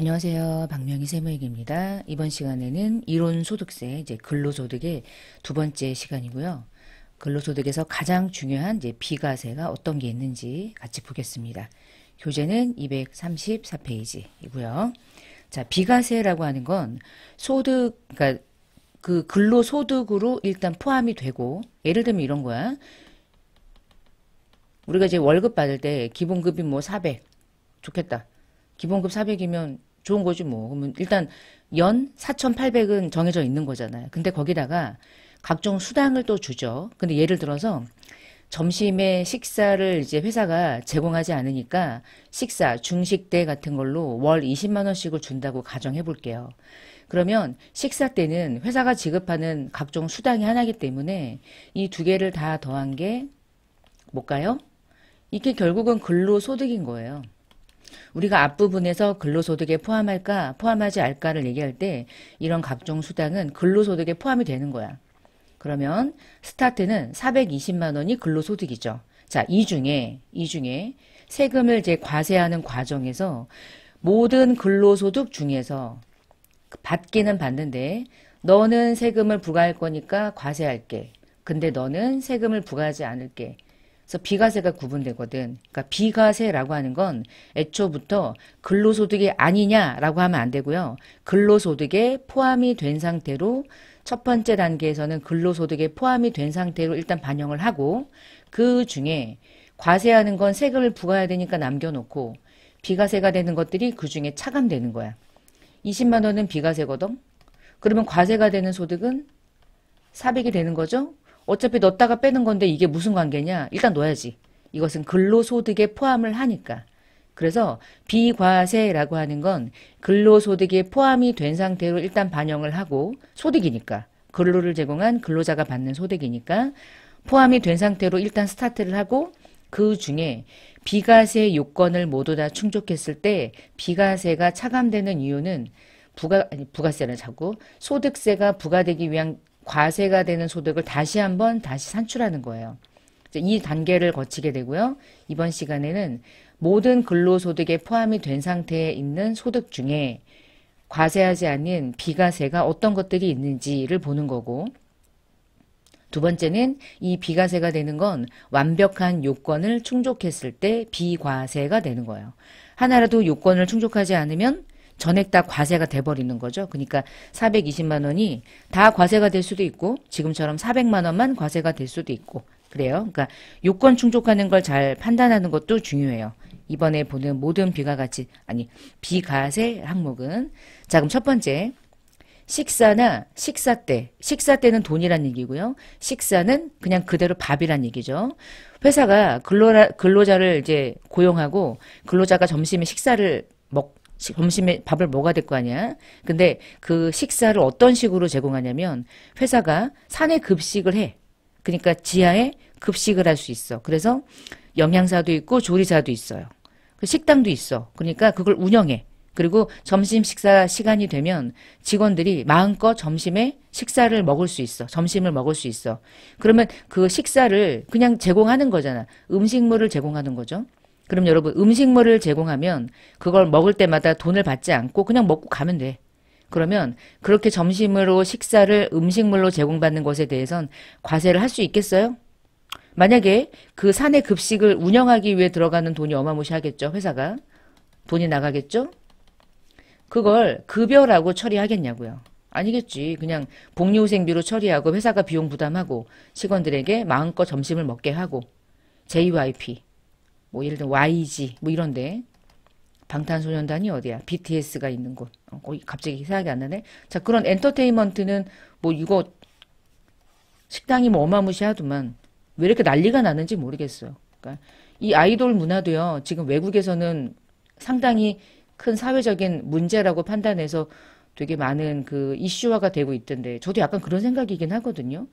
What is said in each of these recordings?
안녕하세요. 박명희 세무익입니다. 이번 시간에는 이론소득세, 이제 근로소득의 두 번째 시간이고요. 근로소득에서 가장 중요한 이제 비과세가 어떤 게 있는지 같이 보겠습니다. 교재는 234페이지이고요. 자, 비과세라고 하는 건 소득, 그러니까 그 근로소득으로 일단 포함이 되고, 예를 들면 이런 거야. 우리가 이제 월급 받을 때 기본급이 뭐 400, 좋겠다. 기본급 400이면 좋은 거지 뭐. 그러면 일단 연 4,800은 정해져 있는 거잖아요. 근데 거기다가 각종 수당을 또 주죠. 근데 예를 들어서 점심에 식사를 이제 회사가 제공하지 않으니까 식사, 중식때 같은 걸로 월 20만 원씩을 준다고 가정해 볼게요. 그러면 식사 때는 회사가 지급하는 각종 수당이 하나기 때문에 이 두 개를 다 더한 게 뭘까요? 이게 결국은 근로소득인 거예요. 우리가 앞부분에서 근로소득에 포함할까 포함하지 않을까를 얘기할 때 이런 각종 수당은 근로소득에 포함이 되는 거야. 그러면 스타트는 420만 원이 근로소득이죠. 자, 이 중에 이 중에 세금을 이제 과세하는 과정에서 모든 근로소득 중에서 받기는 받는데 너는 세금을 부과할 거니까 과세할게. 근데 너는 세금을 부과하지 않을게. 그래서 비과세가 구분되거든. 그러니까 비과세라고 하는 건 애초부터 근로소득이 아니냐라고 하면 안 되고요. 근로소득에 포함이 된 상태로 첫 번째 단계에서는 근로소득에 포함이 된 상태로 일단 반영을 하고 그 중에 과세하는 건 세금을 부과해야 되니까 남겨놓고 비과세가 되는 것들이 그 중에 차감되는 거야. 20만 원은 비과세거든. 그러면 과세가 되는 소득은 400이 되는 거죠. 어차피 넣었다가 빼는 건데 이게 무슨 관계냐? 일단 넣어야지. 이것은 근로소득에 포함을 하니까. 그래서 비과세라고 하는 건 근로소득에 포함이 된 상태로 일단 반영을 하고 소득이니까 근로를 제공한 근로자가 받는 소득이니까 포함이 된 상태로 일단 스타트를 하고 그 중에 비과세 요건을 모두 다 충족했을 때 비과세가 차감되는 이유는 부가 아니 부가세는 자꾸 소득세가 부과되기 위한 과세가 되는 소득을 다시 한번 다시 산출하는 거예요. 이 단계를 거치게 되고요. 이번 시간에는 모든 근로소득에 포함이 된 상태에 있는 소득 중에 과세하지 않은 비과세가 어떤 것들이 있는지를 보는 거고 두 번째는 이 비과세가 되는 건 완벽한 요건을 충족했을 때 비과세가 되는 거예요. 하나라도 요건을 충족하지 않으면 전액 다 과세가 돼버리는 거죠. 그러니까 420만 원이 다 과세가 될 수도 있고 지금처럼 400만 원만 과세가 될 수도 있고 그래요. 그러니까 요건 충족하는 걸 잘 판단하는 것도 중요해요. 이번에 보는 모든 비과 같이 아니 비과세 항목은 자 그럼 첫 번째 식사나 식사 때 식사 때는 돈이란 얘기고요. 식사는 그냥 그대로 밥이란 얘기죠. 회사가 근로 근로자를 이제 고용하고 근로자가 점심에 식사를 먹 점심에 밥을 뭐가 될 거 아니야. 근데 그 식사를 어떤 식으로 제공하냐면 회사가 산에 급식을 해. 그러니까 지하에 급식을 할 수 있어. 그래서 영양사도 있고 조리사도 있어요. 그 식당도 있어. 그러니까 그걸 운영해. 그리고 점심 식사 시간이 되면 직원들이 마음껏 점심에 식사를 먹을 수 있어. 점심을 먹을 수 있어. 그러면 그 식사를 그냥 제공하는 거잖아. 음식물을 제공하는 거죠. 그럼 여러분 음식물을 제공하면 그걸 먹을 때마다 돈을 받지 않고 그냥 먹고 가면 돼. 그러면 그렇게 점심으로 식사를 음식물로 제공받는 것에 대해선 과세를 할 수 있겠어요? 만약에 그 사내 급식을 운영하기 위해 들어가는 돈이 어마무시하겠죠, 회사가. 돈이 나가겠죠? 그걸 급여라고 처리하겠냐고요. 아니겠지. 그냥 복리후생비로 처리하고 회사가 비용 부담하고 직원들에게 마음껏 점심을 먹게 하고 JYP 뭐 예를 들어 YG 뭐 이런데 방탄소년단이 어디야? BTS가 있는 곳. 어, 거기 갑자기 생각이 안 나네. 자 그런 엔터테인먼트는 뭐 이거 식당이 뭐 어마무시하더만 왜 이렇게 난리가 나는지 모르겠어요. 그러니까 이 아이돌 문화도요. 지금 외국에서는 상당히 큰 사회적인 문제라고 판단해서 되게 많은 그 이슈화가 되고 있던데 저도 약간 그런 생각이긴 하거든요.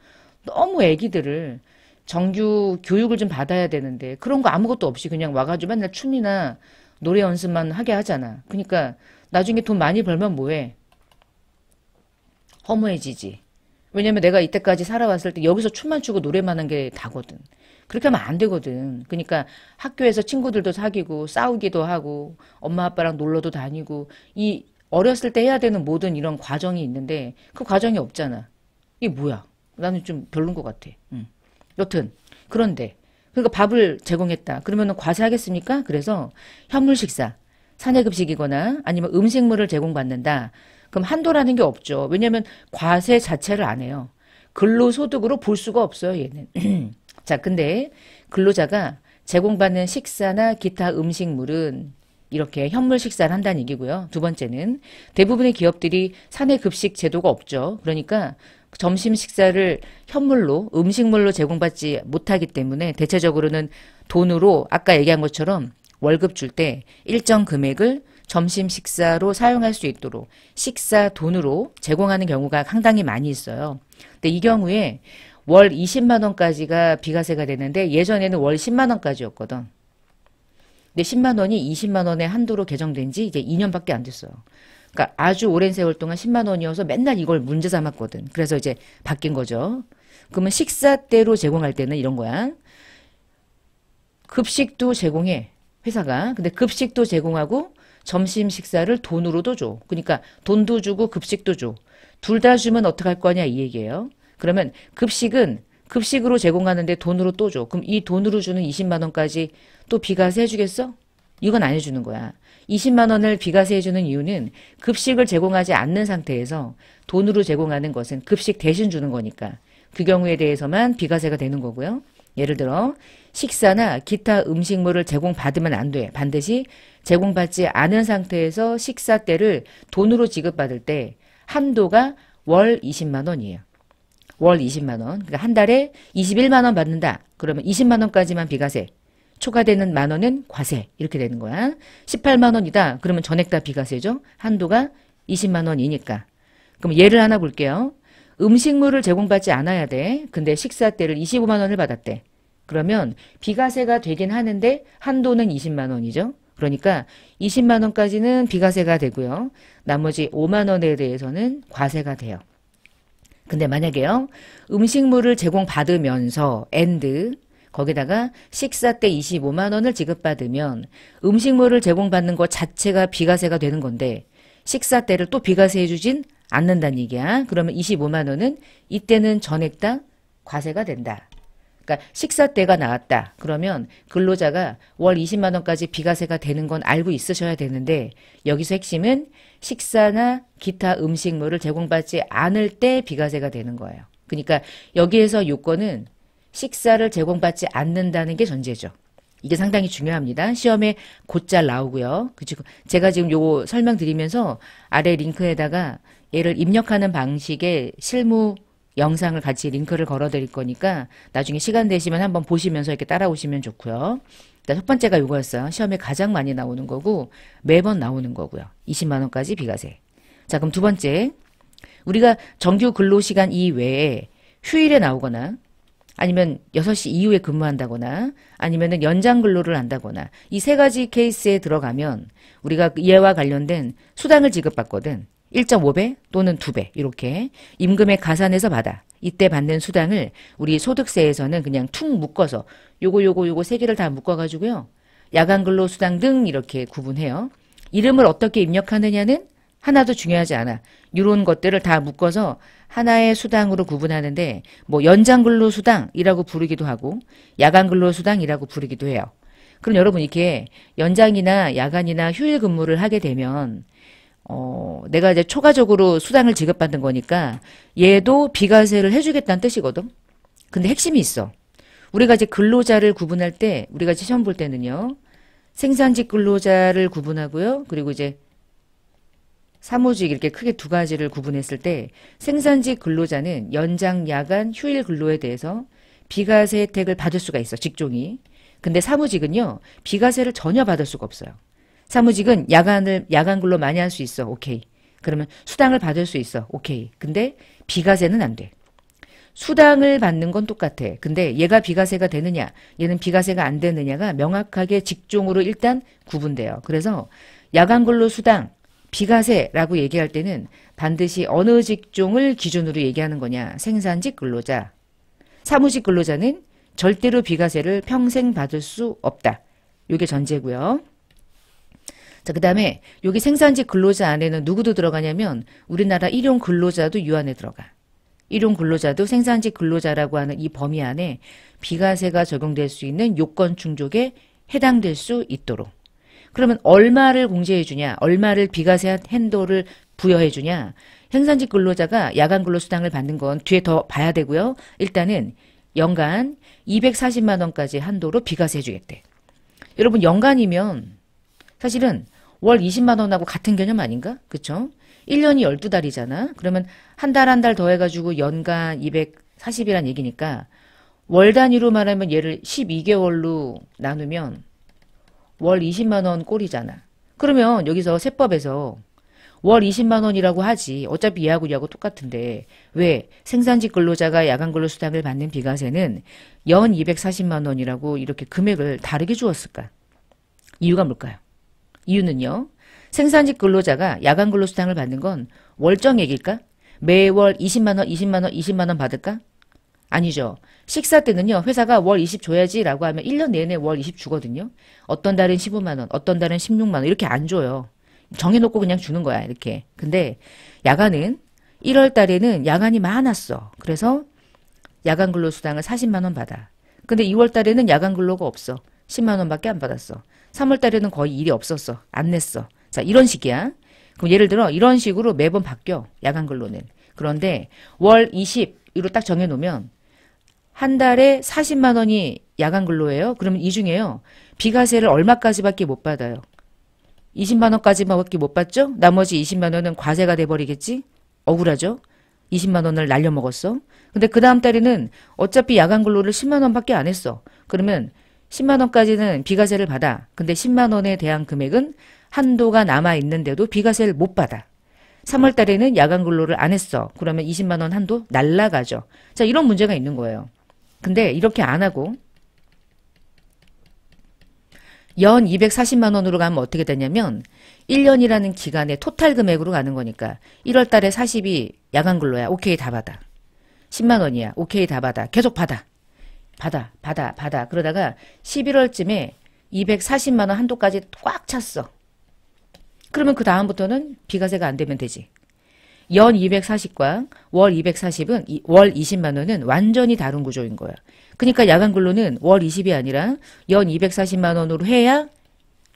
너무 애기들을 정규 교육을 좀 받아야 되는데 그런 거 아무것도 없이 그냥 와가지고 맨날 춤이나 노래 연습만 하게 하잖아. 그러니까 나중에 돈 많이 벌면 뭐해? 허무해지지. 왜냐면 내가 이때까지 살아왔을 때 여기서 춤만 추고 노래만 한 게 다거든. 그렇게 하면 안 되거든. 그러니까 학교에서 친구들도 사귀고 싸우기도 하고 엄마 아빠랑 놀러도 다니고 이 어렸을 때 해야 되는 모든 이런 과정이 있는데 그 과정이 없잖아. 이게 뭐야? 나는 좀 별론 것 같아. 응. 여튼 그런데 그러니까 밥을 제공했다. 그러면 과세하겠습니까? 그래서 현물 식사, 사내 급식이거나 아니면 음식물을 제공받는다. 그럼 한도라는 게 없죠. 왜냐하면 과세 자체를 안 해요. 근로소득으로 볼 수가 없어요. 얘는. 자, 근데 근로자가 제공받는 식사나 기타 음식물은 이렇게 현물 식사를 한다는 얘기고요. 두 번째는 대부분의 기업들이 사내 급식 제도가 없죠. 그러니까 점심 식사를 현물로 음식물로 제공받지 못하기 때문에 대체적으로는 돈으로 아까 얘기한 것처럼 월급 줄 때 일정 금액을 점심 식사로 사용할 수 있도록 식사 돈으로 제공하는 경우가 상당히 많이 있어요. 근데 이 경우에 월 20만 원까지가 비과세가 되는데 예전에는 월 10만 원까지였거든. 근데 10만 원이 20만 원의 한도로 개정된 지 이제 2년밖에 안 됐어요. 그러니까 아주 오랜 세월 동안 10만 원이어서 맨날 이걸 문제 삼았거든. 그래서 이제 바뀐 거죠. 그러면 식사 대로 제공할 때는 이런 거야. 급식도 제공해 회사가. 근데 급식도 제공하고 점심 식사를 돈으로도 줘. 그러니까 돈도 주고 급식도 줘. 둘 다 주면 어떡할 거냐 이 얘기예요. 그러면 급식은 급식으로 제공하는데 돈으로 또 줘. 그럼 이 돈으로 주는 20만 원까지 또 비과세 해주겠어? 이건 안 해주는 거야. 20만 원을 비과세해 주는 이유는 급식을 제공하지 않는 상태에서 돈으로 제공하는 것은 급식 대신 주는 거니까 그 경우에 대해서만 비과세가 되는 거고요. 예를 들어 식사나 기타 음식물을 제공받으면 안 돼. 반드시 제공받지 않은 상태에서 식사 때를 돈으로 지급받을 때 한도가 월 20만 원이에요. 월 20만 원. 그러니까 한 달에 21만 원 받는다. 그러면 20만 원까지만 비과세. 초과되는 만 원은 과세 이렇게 되는 거야. 18만 원이다. 그러면 전액 다 비과세죠. 한도가 20만 원이니까. 그럼 예를 하나 볼게요. 음식물을 제공받지 않아야 돼. 근데 식사 때를 25만 원을 받았대. 그러면 비과세가 되긴 하는데 한도는 20만 원이죠. 그러니까 20만 원까지는 비과세가 되고요. 나머지 5만 원에 대해서는 과세가 돼요. 근데 만약에요. 음식물을 제공받으면서 a 드 거기다가 식사 때 25만 원을 지급받으면 음식물을 제공받는 것 자체가 비과세가 되는 건데 식사 때를 또 비과세해 주진 않는다는 얘기야. 그러면 25만 원은 이때는 전액당 과세가 된다. 그러니까 식사 때가 나왔다. 그러면 근로자가 월 20만 원까지 비과세가 되는 건 알고 있으셔야 되는데 여기서 핵심은 식사나 기타 음식물을 제공받지 않을 때 비과세가 되는 거예요. 그러니까 여기에서 요건은 식사를 제공받지 않는다는 게 전제죠. 이게 상당히 중요합니다. 시험에 곧잘 나오고요. 그리고 제가 지금 요거 설명드리면서 아래 링크에다가 얘를 입력하는 방식의 실무 영상을 같이 링크를 걸어드릴 거니까 나중에 시간 되시면 한번 보시면서 이렇게 따라오시면 좋고요. 첫 번째가 요거였어요. 시험에 가장 많이 나오는 거고 매번 나오는 거고요. 20만 원까지 비과세. 자 그럼 두 번째 우리가 정규 근로시간 이외에 휴일에 나오거나 아니면 6시 이후에 근무한다거나 아니면은 연장 근로를 한다거나 이 세 가지 케이스에 들어가면 우리가 이와 관련된 수당을 지급받거든. 1.5배 또는 2배 이렇게 임금의 가산해서 받아. 이때 받는 수당을 우리 소득세에서는 그냥 퉁 묶어서 요거 요거 요거 세 개를 다 묶어 가지고요. 야간 근로 수당 등 이렇게 구분해요. 이름을 어떻게 입력하느냐는 하나도 중요하지 않아. 이런 것들을 다 묶어서 하나의 수당으로 구분하는데 뭐 연장 근로 수당이라고 부르기도 하고 야간 근로 수당이라고 부르기도 해요. 그럼 여러분 이렇게 연장이나 야간이나 휴일 근무를 하게 되면 어, 내가 이제 초과적으로 수당을 지급받는 거니까 얘도 비과세를 해주겠다는 뜻이거든. 근데 핵심이 있어. 우리가 이제 근로자를 구분할 때 우리가 시험 볼 때는요. 생산직 근로자를 구분하고요. 그리고 이제 사무직 이렇게 크게 두 가지를 구분했을 때 생산직 근로자는 연장 야간 휴일 근로에 대해서 비과세 혜택을 받을 수가 있어 직종이 근데 사무직은요 비과세를 전혀 받을 수가 없어요 사무직은 야간을 야간 근로 많이 할 수 있어 오케이 그러면 수당을 받을 수 있어 오케이 근데 비과세는 안 돼 수당을 받는 건 똑같아 근데 얘가 비과세가 되느냐 얘는 비과세가 안 되느냐가 명확하게 직종으로 일단 구분돼요 그래서 야간 근로 수당 비과세라고 얘기할 때는 반드시 어느 직종을 기준으로 얘기하는 거냐. 생산직 근로자, 사무직 근로자는 절대로 비과세를 평생 받을 수 없다. 요게 전제고요. 자, 그 다음에 여기 생산직 근로자 안에는 누구도 들어가냐면 우리나라 일용 근로자도 유 안에 들어가. 일용 근로자도 생산직 근로자라고 하는 이 범위 안에 비과세가 적용될 수 있는 요건 충족에 해당될 수 있도록. 그러면 얼마를 공제해 주냐, 얼마를 비과세 한도를 부여해 주냐. 생산직 근로자가 야간 근로 수당을 받는 건 뒤에 더 봐야 되고요. 일단은 연간 240만 원까지 한도로 비과세 해 주겠대. 여러분 연간이면 사실은 월 20만 원하고 같은 개념 아닌가? 그쵸죠 1년이 12달이잖아. 그러면 한 달 한 달 더해 가지고 연간 240이란 얘기니까 월 단위로 말하면 얘를 12개월로 나누면 월 20만 원 꼴이잖아. 그러면 여기서 세법에서 월 20만 원이라고 하지. 어차피 이하고 이하고 똑같은데 왜 생산직 근로자가 야간 근로 수당을 받는 비과세는 연 240만 원이라고 이렇게 금액을 다르게 주었을까? 이유가 뭘까요? 이유는요. 생산직 근로자가 야간 근로 수당을 받는 건 월정액일까? 매월 20만 원, 20만 원, 20만 원 받을까? 아니죠. 식사 때는요. 회사가 월 20 줘야지라고 하면 1년 내내 월 20 주거든요. 어떤 달은 15만 원, 어떤 달은 16만 원 이렇게 안 줘요. 정해놓고 그냥 주는 거야 이렇게. 근데 야간은 1월 달에는 야간이 많았어. 그래서 야간 근로 수당을 40만 원 받아. 근데 2월 달에는 야간 근로가 없어. 10만 원밖에 안 받았어. 3월 달에는 거의 일이 없었어. 안 냈어. 자, 이런 식이야. 그럼 예를 들어 이런 식으로 매번 바뀌어. 야간 근로는. 그런데 월 20으로 딱 정해 놓으면 한 달에 40만 원이 야간 근로예요. 그러면 이 중에요. 비과세를 얼마까지밖에 못 받아요. 20만 원까지밖에 못 받죠? 나머지 20만 원은 과세가 돼 버리겠지? 억울하죠? 20만 원을 날려 먹었어. 근데 그 다음 달에는 어차피 야간 근로를 10만 원밖에 안 했어. 그러면 10만 원까지는 비과세를 받아. 근데 10만 원에 대한 금액은 한도가 남아 있는데도 비과세를 못 받아. 3월 달에는 야간 근로를 안 했어. 그러면 20만 원 한도 날라가죠. 자, 이런 문제가 있는 거예요. 근데 이렇게 안 하고 연 240만 원으로 가면 어떻게 되냐면 1년이라는 기간의 토탈 금액으로 가는 거니까 1월 달에 40이 야간 근로야. 오케이 다 받아. 10만 원이야. 오케이 다 받아. 계속 받아. 받아. 받아. 받아. 그러다가 11월쯤에 240만 원 한도까지 꽉 찼어. 그러면 그 다음부터는 비과세가 안 되면 되지. 연 240과 월 240은 월 20만 원은 완전히 다른 구조인 거야. 그러니까 야간 근로는 월 20이 아니라 연 240만 원으로 해야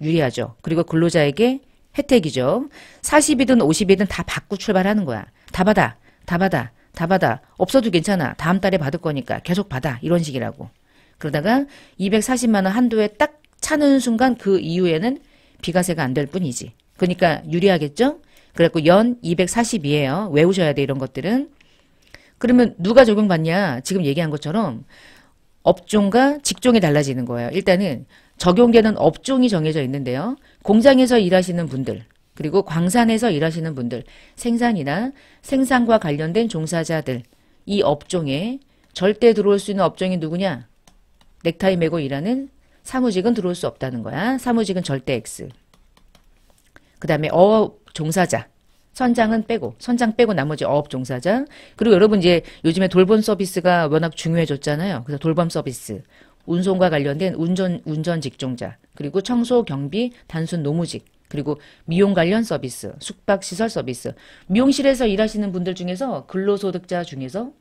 유리하죠. 그리고 근로자에게 혜택이죠. 40이든 50이든 다 받고 출발하는 거야. 다 받아. 다 받아. 다 받아. 없어도 괜찮아. 다음 달에 받을 거니까 계속 받아. 이런 식이라고. 그러다가 240만 원 한도에 딱 차는 순간 그 이후에는 비과세가 안 될 뿐이지. 그러니까 유리하겠죠? 그래갖고 연 240이에요. 외우셔야 돼 이런 것들은. 그러면 누가 적용받냐? 지금 얘기한 것처럼 업종과 직종이 달라지는 거예요. 일단은 적용되는 업종이 정해져 있는데요. 공장에서 일하시는 분들, 그리고 광산에서 일하시는 분들, 생산이나 생산과 관련된 종사자들, 이 업종에 절대 들어올 수 있는 업종이 누구냐? 넥타이 메고 일하는 사무직은 들어올 수 없다는 거야. 사무직은 절대 X. 그 다음에 어, 업 종사자. 선장은 빼고 선장 빼고 나머지 어업 종사자 그리고 여러분 이제 요즘에 돌봄 서비스가 워낙 중요해졌잖아요. 그래서 돌봄 서비스 운송과 관련된 운전 운전 직종자 그리고 청소 경비 단순 노무직 그리고 미용 관련 서비스 숙박 시설 서비스 미용실에서 일하시는 분들 중에서 근로소득자 중에서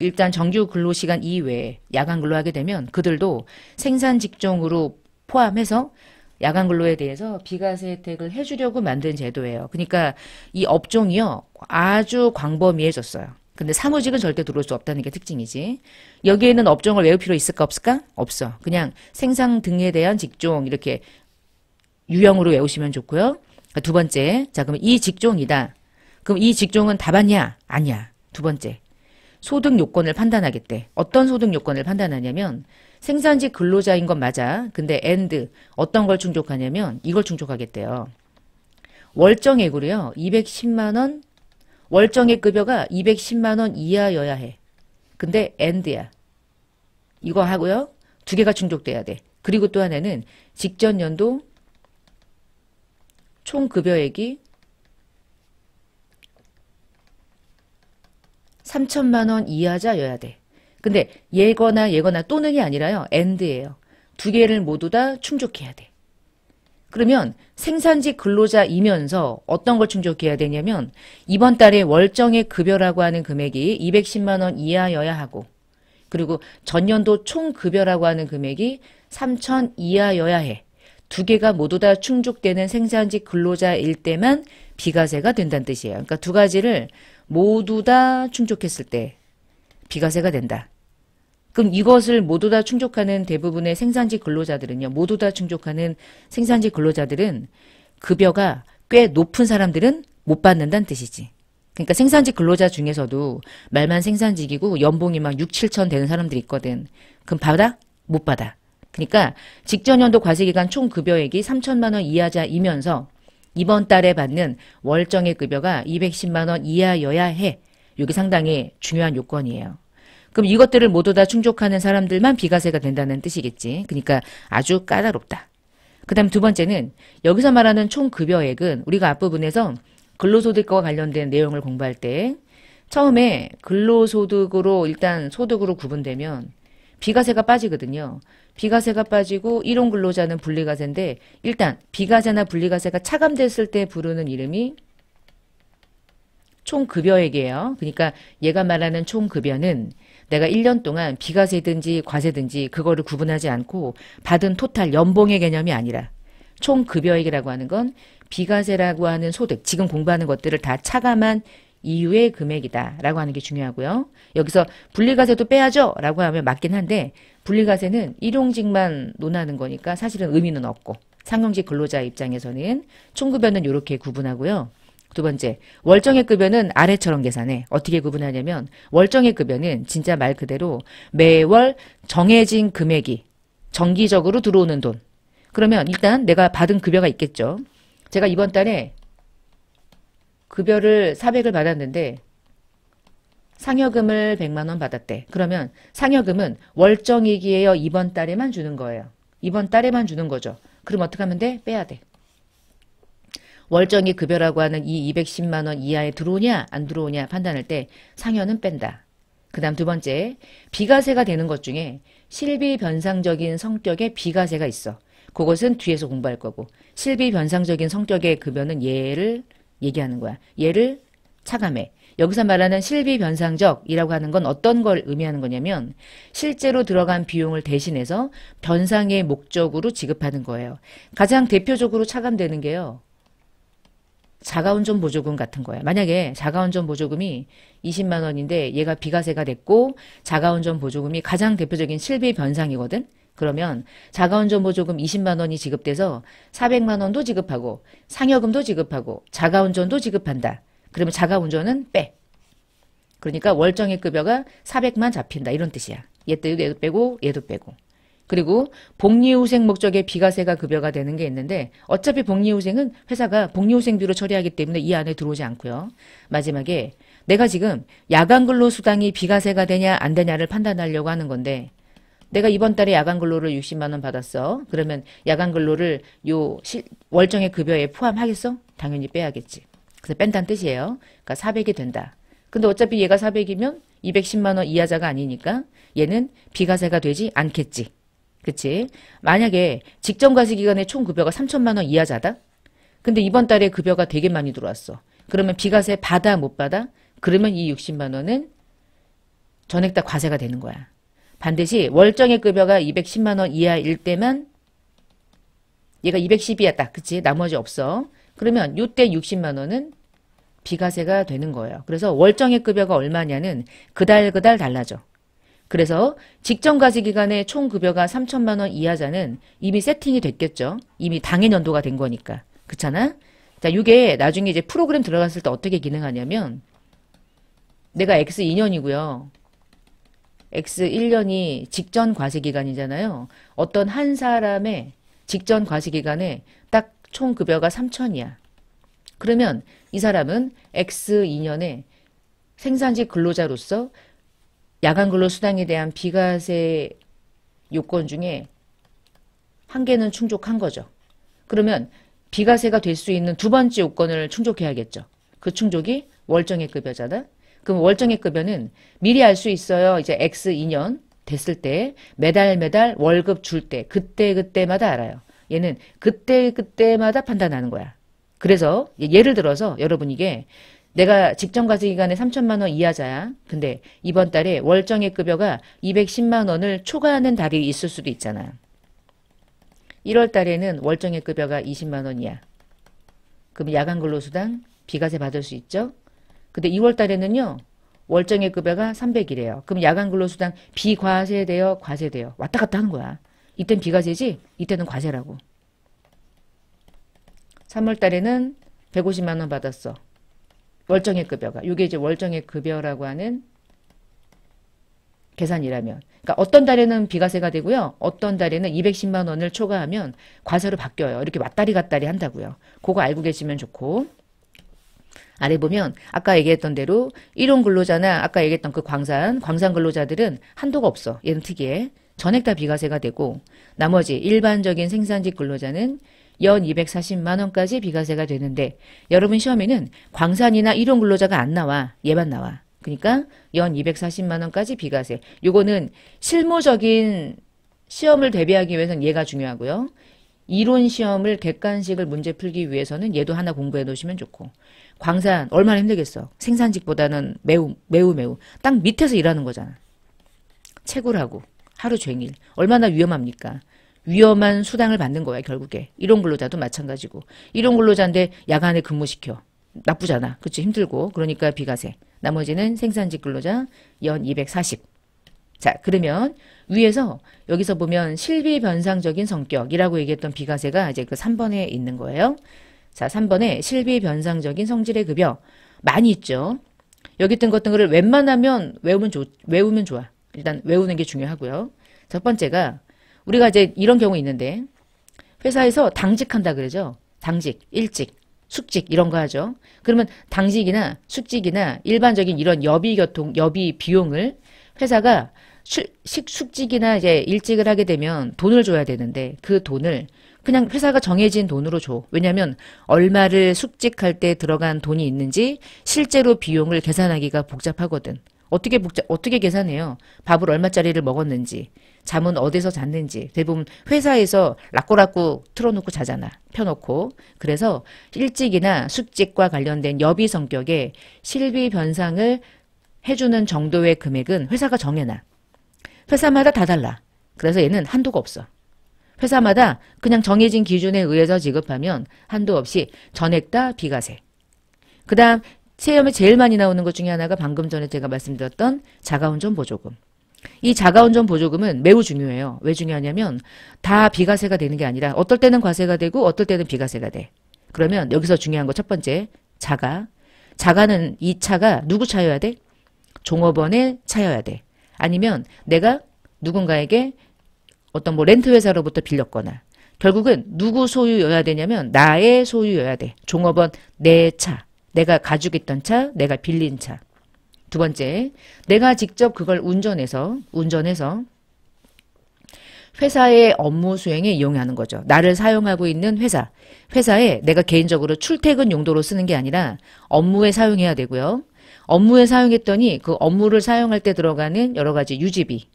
일단 정규 근로시간 이외에 야간 근로하게 되면 그들도 생산 직종으로 포함해서 야간 근로에 대해서 비과세 혜택을 해주려고 만든 제도예요. 그러니까 이 업종이요 아주 광범위해졌어요. 근데 사무직은 절대 들어올 수 없다는 게 특징이지. 여기에는 업종을 외울 필요 있을까 없을까? 없어. 그냥 생산 등에 대한 직종 이렇게 유형으로 외우시면 좋고요. 그러니까 두 번째, 자 그럼 이 직종이다. 그럼 이 직종은 답았야 아니야. 두 번째, 소득 요건을 판단하겠대. 어떤 소득 요건을 판단하냐면 생산직 근로자인 건 맞아. 근데 and 어떤 걸 충족하냐면 이걸 충족하겠대요. 월정액으로요. 210만 원 월정액 급여가 210만 원 이하여야 해. 근데 and야. 이거 하고요. 두 개가 충족돼야 돼. 그리고 또 하나는 직전 연도 총 급여액이 3천만 원 이하자여야 돼. 근데 예거나 예거나 또는이 아니라요. and예요. 두 개를 모두 다 충족해야 돼. 그러면 생산직 근로자이면서 어떤 걸 충족해야 되냐면 이번 달에 월정액 급여라고 하는 금액이 210만 원 이하여야 하고 그리고 전년도 총 급여라고 하는 금액이 3천 이하여야 해. 두 개가 모두 다 충족되는 생산직 근로자일 때만 비과세가 된다는 뜻이에요. 그러니까 두 가지를 모두 다 충족했을 때 비과세가 된다. 그럼 이것을 모두 다 충족하는 대부분의 생산직 근로자들은요. 모두 다 충족하는 생산직 근로자들은 급여가 꽤 높은 사람들은 못 받는다는 뜻이지. 그러니까 생산직 근로자 중에서도 말만 생산직이고 연봉이 막 6, 7천 되는 사람들이 있거든. 그럼 받아? 못 받아. 그러니까 직전 연도 과세기간 총 급여액이 3천만 원 이하자이면서 이번 달에 받는 월정액 급여가 210만 원 이하여야 해. 이게 상당히 중요한 요건이에요. 그럼 이것들을 모두 다 충족하는 사람들만 비과세가 된다는 뜻이겠지. 그러니까 아주 까다롭다. 그 다음 두 번째는 여기서 말하는 총 급여액은 우리가 앞부분에서 근로소득과 관련된 내용을 공부할 때 처음에 근로소득으로 일단 소득으로 구분되면 비과세가 빠지거든요. 비과세가 빠지고 일용 근로자는 분리가세인데 일단 비과세나 분리가세가 차감됐을 때 부르는 이름이 총급여액이에요. 그러니까 얘가 말하는 총급여는 내가 1년 동안 비과세든지 과세든지 그거를 구분하지 않고 받은 토탈 연봉의 개념이 아니라 총 급여액이라고 하는 건 비과세라고 하는 소득, 지금 공부하는 것들을 다 차감한 이후의 금액이다라고 하는 게 중요하고요. 여기서 분리과세도 빼야죠 라고 하면 맞긴 한데 분리과세는 일용직만 논하는 거니까 사실은 의미는 없고 상용직 근로자 입장에서는 총급여는 이렇게 구분하고요. 두 번째, 월정액 급여는 아래처럼 계산해. 어떻게 구분하냐면 월정액 급여는 진짜 말 그대로 매월 정해진 금액이 정기적으로 들어오는 돈. 그러면 일단 내가 받은 급여가 있겠죠. 제가 이번 달에 급여를 400을 받았는데 상여금을 100만 원 받았대. 그러면 상여금은 월정액이에요 이번 달에만 주는 거예요. 이번 달에만 주는 거죠. 그럼 어떻게 하면 돼? 빼야 돼. 월정이 급여라고 하는 이 210만 원 이하에 들어오냐 안 들어오냐 판단할 때 상여는 뺀다. 그 다음 두 번째 비과세가 되는 것 중에 실비 변상적인 성격의 비과세가 있어. 그것은 뒤에서 공부할 거고 실비 변상적인 성격의 급여는 얘를 얘기하는 거야. 얘를 차감해. 여기서 말하는 실비 변상적이라고 하는 건 어떤 걸 의미하는 거냐면 실제로 들어간 비용을 대신해서 변상의 목적으로 지급하는 거예요. 가장 대표적으로 차감되는 게요. 자가운전 보조금 같은 거예요. 만약에 자가운전 보조금이 20만 원인데 얘가 비과세가 됐고 자가운전 보조금이 가장 대표적인 실비 변상이거든. 그러면 자가운전 보조금 20만 원이 지급돼서 400만 원도 지급하고 상여금도 지급하고 자가운전도 지급한다. 그러면 자가운전은 빼. 그러니까 월정액 급여가 400만 잡힌다. 이런 뜻이야. 얘도 빼고 얘도 빼고. 그리고 복리후생 목적의 비과세가 급여가 되는 게 있는데 어차피 복리후생은 회사가 복리후생비로 처리하기 때문에 이 안에 들어오지 않고요. 마지막에 내가 지금 야간 근로 수당이 비과세가 되냐 안 되냐를 판단하려고 하는 건데 내가 이번 달에 야간 근로를 60만 원 받았어. 그러면 야간 근로를 요 시, 월정의 급여에 포함하겠어? 당연히 빼야겠지. 그래서 뺀다는 뜻이에요. 그러니까 400이 된다. 근데 어차피 얘가 400이면 210만 원 이하자가 아니니까 얘는 비과세가 되지 않겠지. 그치? 만약에 직전 과세 기간에 총 급여가 3천만 원 이하자다? 근데 이번 달에 급여가 되게 많이 들어왔어. 그러면 비과세 받아 못 받아? 그러면 이 60만 원은 전액 다 과세가 되는 거야. 반드시 월정액 급여가 210만 원 이하일 때만 얘가 210이야 딱 그치? 나머지 없어. 그러면 요때 60만 원은 비과세가 되는 거예요. 그래서 월정액 급여가 얼마냐는 그달 그달 달라져. 그래서 직전 과세 기간에 총 급여가 3천만 원 이하자는 이미 세팅이 됐겠죠. 이미 당해 연도가 된 거니까. 그렇잖아? 자, 요게 나중에 이제 프로그램 들어갔을 때 어떻게 기능하냐면 내가 X 2년이고요. X 1년이 직전 과세 기간이잖아요. 어떤 한 사람의 직전 과세 기간에 딱 총 급여가 3천이야. 그러면 이 사람은 X 2년에 생산직 근로자로서 야간 근로 수당에 대한 비과세 요건 중에 한 개는 충족한 거죠. 그러면 비과세가 될 수 있는 두 번째 요건을 충족해야겠죠. 그 충족이 월정액급여잖아. 그럼 월정액급여는 미리 알 수 있어요. 이제 X 2년 됐을 때 매달 매달 월급 줄 때 그때 그때마다 알아요. 얘는 그때 그때마다 판단하는 거야. 그래서 예를 들어서 여러분 이게 내가 직장 과세기간에 3천만 원 이하자야. 근데 이번 달에 월정액 급여가 210만 원을 초과하는 달이 있을 수도 있잖아. 1월 달에는 월정액 급여가 20만 원이야. 그럼 야간 근로수당 비과세 받을 수 있죠? 근데 2월 달에는요. 월정액 급여가 300이래요. 그럼 야간 근로수당 비과세되어과세되어 왔다 갔다 하는 거야. 이땐 비과세지? 이때는 과세라고. 3월 달에는 150만 원 받았어. 월정액 급여가. 이게 이제 월정액 급여라고 하는 계산이라면. 그러니까 어떤 달에는 비과세가 되고요. 어떤 달에는 210만 원을 초과하면 과세로 바뀌어요. 이렇게 왔다리 갔다리 한다고요. 그거 알고 계시면 좋고. 아래 보면 아까 얘기했던 대로 일원 근로자나 아까 얘기했던 그 광산, 광산 근로자들은 한도가 없어. 얘는 특이해. 전액 다 비과세가 되고 나머지 일반적인 생산직 근로자는 연 240만 원까지 비과세가 되는데 여러분 시험에는 광산이나 일용 근로자가 안 나와. 얘만 나와. 그러니까 연 240만 원까지 비과세. 요거는 실무적인 시험을 대비하기 위해서는 얘가 중요하고요. 이론 시험을 객관식을 문제 풀기 위해서는 얘도 하나 공부해 놓으시면 좋고 광산 얼마나 힘들겠어. 생산직보다는 매우 매우 매우 딱 밑에서 일하는 거잖아. 채굴하고 하루 종일 얼마나 위험합니까? 위험한 수당을 받는 거야 결국에 이용 근로자도 마찬가지고 이용 근로자인데 야간에 근무시켜 나쁘잖아 그치 힘들고 그러니까 비과세 나머지는 생산직 근로자 연 240. 자 그러면 위에서 여기서 보면 실비 변상적인 성격이라고 얘기했던 비과세가 이제 그 3번에 있는 거예요. 자 3번에 실비 변상적인 성질의 급여 많이 있죠. 여기 뜬 것든 거를 웬만하면 외우면, 좋, 외우면 좋아. 일단 외우는 게 중요하고요. 첫 번째가 우리가 이제 이런 경우 있는데 회사에서 당직한다 그러죠. 당직, 일직, 숙직 이런 거 하죠. 그러면 당직이나 숙직이나 일반적인 이런 여비 교통, 여비 비용을 회사가 식 숙직이나 이제 일직을 하게 되면 돈을 줘야 되는데 그 돈을 그냥 회사가 정해진 돈으로 줘. 왜냐면 얼마를 숙직할 때 들어간 돈이 있는지 실제로 비용을 계산하기가 복잡하거든. 어떻게 복잡 어떻게 계산해요? 밥을 얼마짜리를 먹었는지 잠은 어디서 잤는지 대부분 회사에서 락고락고 틀어놓고 자잖아 펴놓고 그래서 일찍이나 숙직과 관련된 여비 성격에 실비 변상을 해주는 정도의 금액은 회사가 정해놔 회사마다 다 달라 그래서 얘는 한도가 없어 회사마다 그냥 정해진 기준에 의해서 지급하면 한도 없이 전액다 비과세 그 다음 체험에 제일 많이 나오는 것 중에 하나가 방금 전에 제가 말씀드렸던 자가운전 보조금 이 자가운전 보조금은 매우 중요해요. 왜 중요하냐면 다 비과세가 되는 게 아니라 어떨 때는 과세가 되고 어떨 때는 비과세가 돼. 그러면 여기서 중요한 거 첫 번째 자가. 자가는 이 차가 누구 차여야 돼? 종업원의 차여야 돼. 아니면 내가 누군가에게 어떤 뭐 렌트 회사로부터 빌렸거나 결국은 누구 소유여야 되냐면 나의 소유여야 돼. 종업원 내 차. 내가 가지고 있던 차, 내가 빌린 차. 두 번째, 내가 직접 그걸 운전해서 운전해서 회사의 업무 수행에 이용하는 거죠. 나를 사용하고 있는 회사. 회사에 내가 개인적으로 출퇴근 용도로 쓰는 게 아니라 업무에 사용해야 되고요. 업무에 사용했더니 그 업무를 사용할 때 들어가는 여러 가지 유지비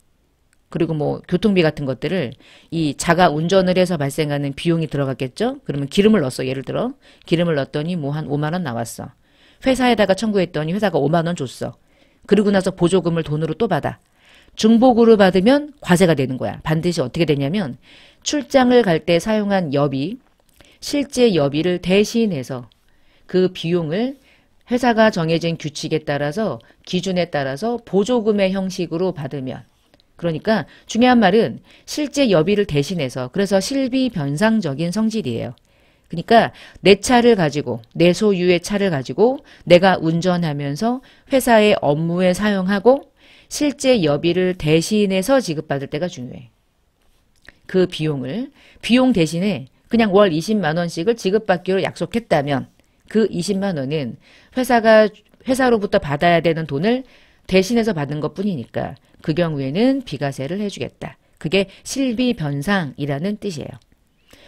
그리고 뭐 교통비 같은 것들을 이 자가 운전을 해서 발생하는 비용이 들어갔겠죠? 그러면 기름을 넣었어. 예를 들어 기름을 넣었더니 뭐 한 5만 원 나왔어. 회사에다가 청구했더니 회사가 5만 원 줬어. 그리고 나서 보조금을 돈으로 또 받아. 중복으로 받으면 과세가 되는 거야. 반드시 어떻게 되냐면 출장을 갈 때 사용한 여비, 실제 여비를 대신해서 그 비용을 회사가 정해진 규칙에 따라서 기준에 따라서 보조금의 형식으로 받으면 그러니까 중요한 말은 실제 여비를 대신해서 그래서 실비 변상적인 성질이에요. 그러니까 내 차를 가지고 내 소유의 차를 가지고 내가 운전하면서 회사의 업무에 사용하고 실제 여비를 대신해서 지급받을 때가 중요해. 그 비용을 비용 대신에 그냥 월 20만 원씩을 지급받기로 약속했다면 그 20만 원은 회사가 회사로부터 받아야 되는 돈을 대신해서 받은 것뿐이니까 그 경우에는 비과세를 해주겠다. 그게 실비 변상이라는 뜻이에요.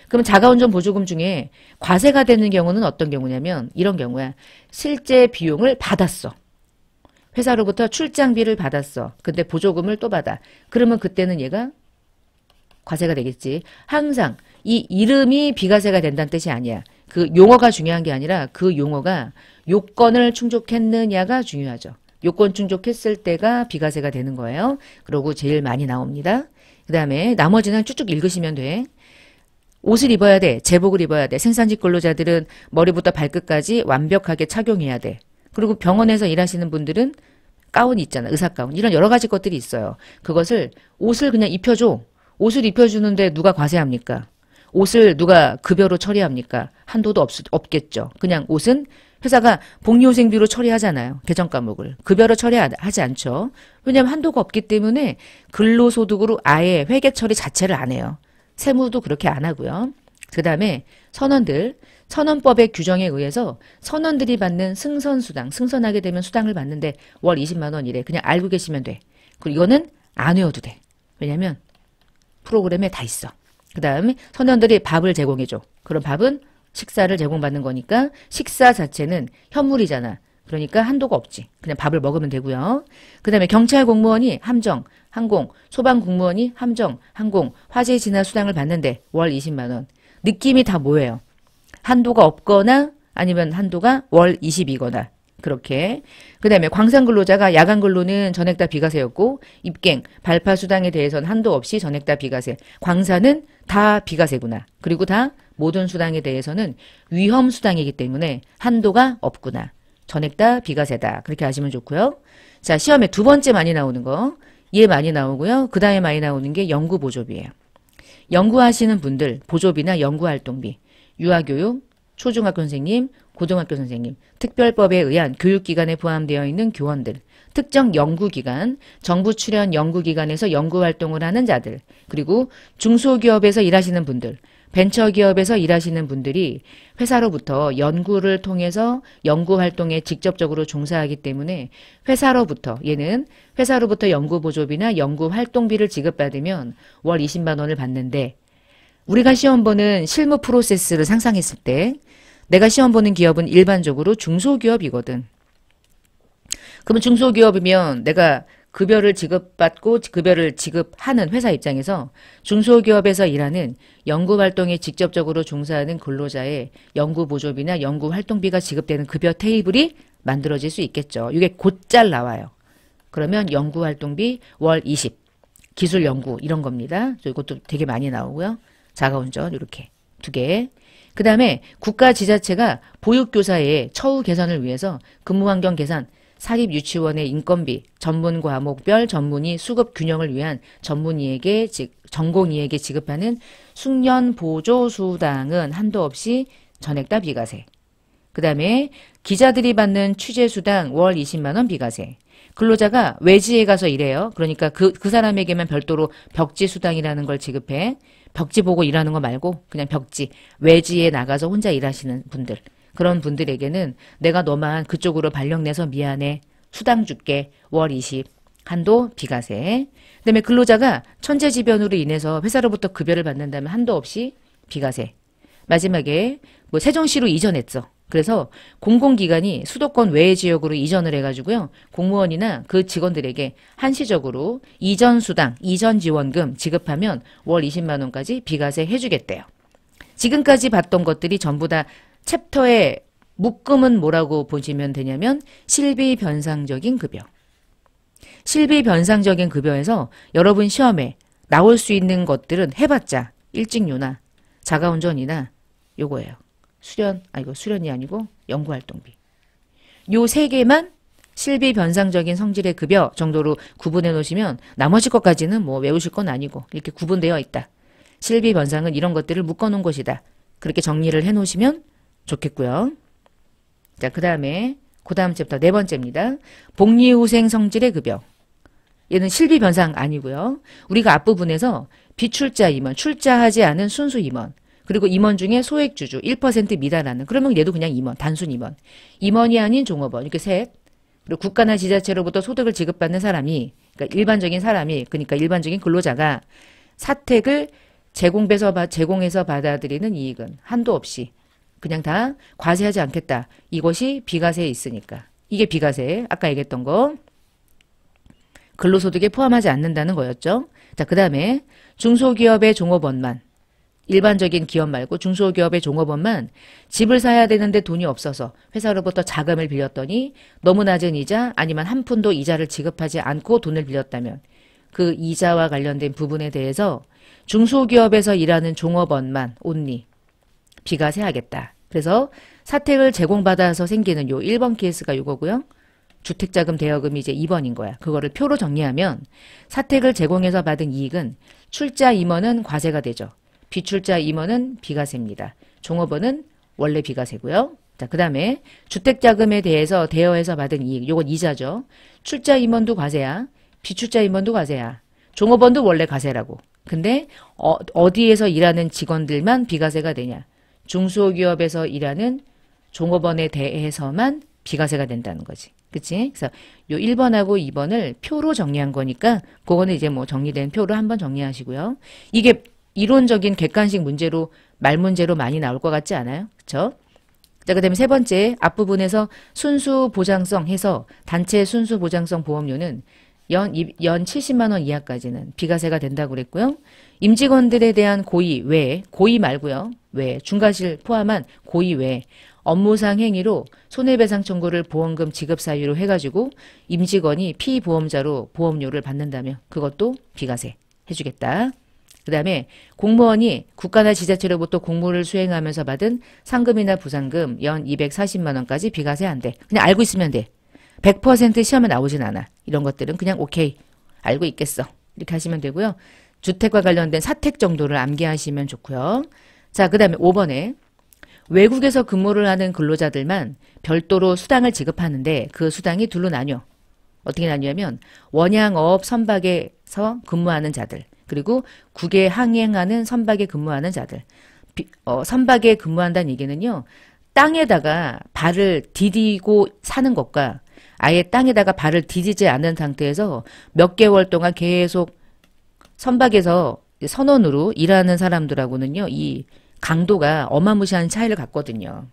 그럼 자가운전 보조금 중에 과세가 되는 경우는 어떤 경우냐면 이런 경우야. 실제 비용을 받았어. 회사로부터 출장비를 받았어. 근데 보조금을 또 받아. 그러면 그때는 얘가 과세가 되겠지. 항상 이 이름이 비과세가 된다는 뜻이 아니야. 그 용어가 중요한 게 아니라 그 용어가 요건을 충족했느냐가 중요하죠. 요건 충족했을 때가 비과세가 되는 거예요. 그러고 제일 많이 나옵니다. 그 다음에 나머지는 쭉쭉 읽으시면 돼. 옷을 입어야 돼. 제복을 입어야 돼. 생산직 근로자들은 머리부터 발끝까지 완벽하게 착용해야 돼. 그리고 병원에서 일하시는 분들은 가운 있잖아. 의사 가운. 이런 여러 가지 것들이 있어요. 그것을 옷을 그냥 입혀줘. 옷을 입혀주는데 누가 과세합니까? 옷을 누가 급여로 처리합니까? 한도도 없, 없겠죠. 그냥 옷은 회사가 복리후생비로 처리하잖아요. 개정 과목을. 급여로 처리하지 않죠. 왜냐하면 한도가 없기 때문에 근로소득으로 아예 회계 처리 자체를 안 해요. 세무도 그렇게 안 하고요. 그 다음에 선원들, 선원법의 규정에 의해서 선원들이 받는 승선수당, 승선하게 되면 수당을 받는데 월 20만원 이래. 그냥 알고 계시면 돼. 그리고 이거는 안 외워도 돼. 왜냐면 프로그램에 다 있어. 그 다음에 선원들이 밥을 제공해줘. 그럼 밥은 식사를 제공받는 거니까 식사 자체는 현물이잖아. 그러니까 한도가 없지. 그냥 밥을 먹으면 되고요. 그 다음에 경찰 공무원이 함정, 항공, 소방공무원이 함정, 항공, 화재 진화 수당을 받는데 월 20만원. 느낌이 다 뭐예요? 한도가 없거나 아니면 한도가 월 20이거나 그렇게 그 다음에 광산근로자가 야간근로는 전액 다 비과세였고 입갱, 발파수당에 대해서는 한도 없이 전액 다 비과세 광산은 다 비과세구나 그리고 다 모든 수당에 대해서는 위험수당이기 때문에 한도가 없구나 전액 다 비과세다 그렇게 아시면 좋고요 자 시험에 두 번째 많이 나오는 거얘 예 많이 나오고요. 그 다음에 많이 나오는 게 연구보조비예요. 연구하시는 분들 보조비나 연구활동비, 유아교육, 초중학교 선생님, 고등학교 선생님, 특별법에 의한 교육기관에 포함되어 있는 교원들, 특정 연구기관, 정부 출연 연구기관에서 연구활동을 하는 자들, 그리고 중소기업에서 일하시는 분들, 벤처기업에서 일하시는 분들이 회사로부터 연구를 통해서 연구 활동에 직접적으로 종사하기 때문에 회사로부터 얘는 회사로부터 연구 보조비나 연구 활동비를 지급받으면 월 20만 원을 받는데 우리가 시험 보는 실무 프로세스를 상상했을 때 내가 시험 보는 기업은 일반적으로 중소기업이거든. 그러면 중소기업이면 내가 급여를 지급받고 급여를 지급하는 회사 입장에서 중소기업에서 일하는 연구활동에 직접적으로 종사하는 근로자의 연구보조비나 연구활동비가 지급되는 급여 테이블이 만들어질 수 있겠죠. 이게 곧잘 나와요. 그러면 연구활동비 월 20, 기술 연구 이런 겁니다. 이것도 되게 많이 나오고요. 자가운전 이렇게 두 개. 그 다음에 국가 지자체가 보육교사의 처우 개선을 위해서 근무환경 개선, 사립 유치원의 인건비, 전문 과목별 전문의 수급 균형을 위한 전문의에게 즉 전공의에게 지급하는 숙련 보조 수당은 한도 없이 전액다 비과세. 그 다음에 기자들이 받는 취재수당 월 20만원 비과세. 근로자가 외지에 가서 일해요. 그러니까 그, 그 사람에게만 별도로 벽지 수당이라는 걸 지급해. 벽지 보고 일하는 거 말고 그냥 벽지. 외지에 나가서 혼자 일하시는 분들. 그런 분들에게는 내가 너만 그쪽으로 발령 내서 미안해. 수당 줄게. 월 20. 한도 비과세. 그다음에 근로자가 천재지변으로 인해서 회사로부터 급여를 받는다면 한도 없이 비과세. 마지막에 뭐 세종시로 이전했죠. 그래서 공공기관이 수도권 외의 지역으로 이전을 해가지고요. 공무원이나 그 직원들에게 한시적으로 이전수당, 이전지원금 지급하면 월 20만원까지 비과세 해주겠대요. 지금까지 봤던 것들이 전부 다 챕터의 묶음은 뭐라고 보시면 되냐면 실비 변상적인 급여. 실비 변상적인 급여에서 여러분 시험에 나올 수 있는 것들은 해봤자 일직요나 자가운전이나 요거예요. 수련, 아 이거 수련이 아니고 연구활동비. 요 세 개만 실비 변상적인 성질의 급여 정도로 구분해 놓으시면 나머지 것까지는 뭐 외우실 건 아니고 이렇게 구분되어 있다. 실비 변상은 이런 것들을 묶어 놓은 것이다. 그렇게 정리를 해 놓으시면 좋겠고요. 자, 그 다음에 그 다음 부터네 번째입니다. 복리후생 성질의 급여. 얘는 실비 변상 아니고요. 우리가 앞부분에서 비출자 임원, 출자하지 않은 순수 임원, 그리고 임원 중에 소액주주 1% 미달하는 그러면 얘도 그냥 임원, 단순 임원. 임원이 아닌 종업원 이렇게 셋. 그리고 국가나 지자체로부터 소득을 지급받는 사람이 그러니까 일반적인 사람이 그러니까 일반적인 근로자가 사택을 제공 해서 제공해서 받아들이는 이익은 한도 없이 그냥 다 과세하지 않겠다. 이것이 비과세에 있으니까. 이게 비과세. 아까 얘기했던 거. 근로소득에 포함하지 않는다는 거였죠. 자, 그 다음에 중소기업의 종업원만 일반적인 기업 말고 중소기업의 종업원만 집을 사야 되는데 돈이 없어서 회사로부터 자금을 빌렸더니 너무 낮은 이자 아니면 한 푼도 이자를 지급하지 않고 돈을 빌렸다면 그 이자와 관련된 부분에 대해서 중소기업에서 일하는 종업원만 온리 비과세하겠다 그래서 사택을 제공받아서 생기는 요 1번 케이스가 요거고요. 주택자금 대여금이 이제 2번인 거야. 그거를 표로 정리하면 사택을 제공해서 받은 이익은 출자 임원은 과세가 되죠. 비출자 임원은 비과세입니다. 종업원은 원래 비과세고요. 자, 그 다음에 주택자금에 대해서 대여해서 받은 이익, 요건 이자죠. 출자 임원도 과세야. 비출자 임원도 과세야. 종업원도 원래 과세라고. 근데 어, 어디에서 일하는 직원들만 비과세가 되냐. 중소기업에서 일하는 종업원에 대해서만 비과세가 된다는 거지. 그치? 그래서 요 1번하고 2번을 표로 정리한 거니까 그거는 이제 뭐 정리된 표로 한번 정리하시고요. 이게 이론적인 객관식 문제로 말 문제로 많이 나올 것 같지 않아요? 그쵸? 자, 그 다음에 세 번째 앞부분에서 순수 보장성 해서 단체 순수 보장성 보험료는 연, 연 70만 원 이하까지는 비과세가 된다고 그랬고요. 임직원들에 대한 고의 외, 고의 말고요. 외, 중과실 포함한 고의 외, 업무상 행위로 손해배상 청구를 보험금 지급 사유로 해가지고 임직원이 피보험자로 보험료를 받는다면 그것도 비과세 해주겠다. 그 다음에 공무원이 국가나 지자체로부터 공무를 수행하면서 받은 상금이나 부상금 연 240만원까지 비과세 안 돼. 그냥 알고 있으면 돼. 100% 시험에 나오진 않아. 이런 것들은 그냥 오케이. 알고 있겠어. 이렇게 하시면 되고요. 주택과 관련된 사택 정도를 암기하시면 좋고요. 자, 그 다음에 5번에 외국에서 근무를 하는 근로자들만 별도로 수당을 지급하는데 그 수당이 둘로 나뉘어. 어떻게 나뉘냐면 원양업 선박에서 근무하는 자들 그리고 국외 항행하는 선박에 근무하는 자들 비, 어, 선박에 근무한다는 얘기는요. 땅에다가 발을 디디고 사는 것과 아예 땅에다가 발을 디디지 않은 상태에서 몇 개월 동안 계속 선박에서 선원으로 일하는 사람들하고는요. 이 강도가 어마무시한 차이를 갖거든요.